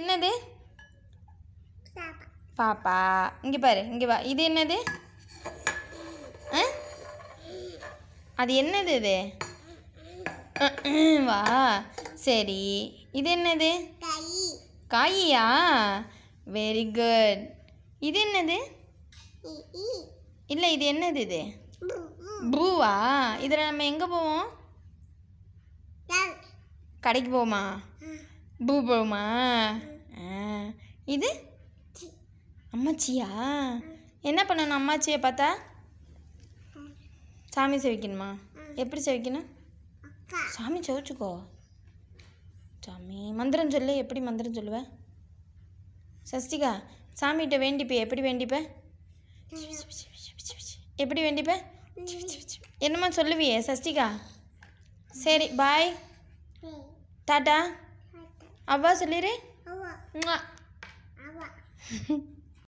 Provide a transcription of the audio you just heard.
என்னது பாப்பா இங்கே பாரு இங்கே வா இது என்னது அது என்னது இது வா சரி இது என்னது காயா வெரி குட் இது என்னது இல்லை இது என்னது இது பூவா இதில் நம்ம எங்கே போவோம் கடைக்கு போவோமா பூபோமா இது அம்மாச்சியா என்ன பண்ணணும் அம்மாச்சியை பார்த்தா சாமி செவிக்கணுமா எப்படி செவிக்கணும் சாமி செவிச்சுக்கோ சாமி மந்திரம் சொல்லு எப்படி மந்திரம் சொல்லுவேன் சஷ்டிகா சாமிகிட்ட வேண்டிப்பே எப்படி வேண்டிப்பேன் எப்படி வேண்டிப்பேன் என்னம்மா சொல்லுவியே சஷ்டிகா சரி bye tata apa sendiri? Awak. Awak.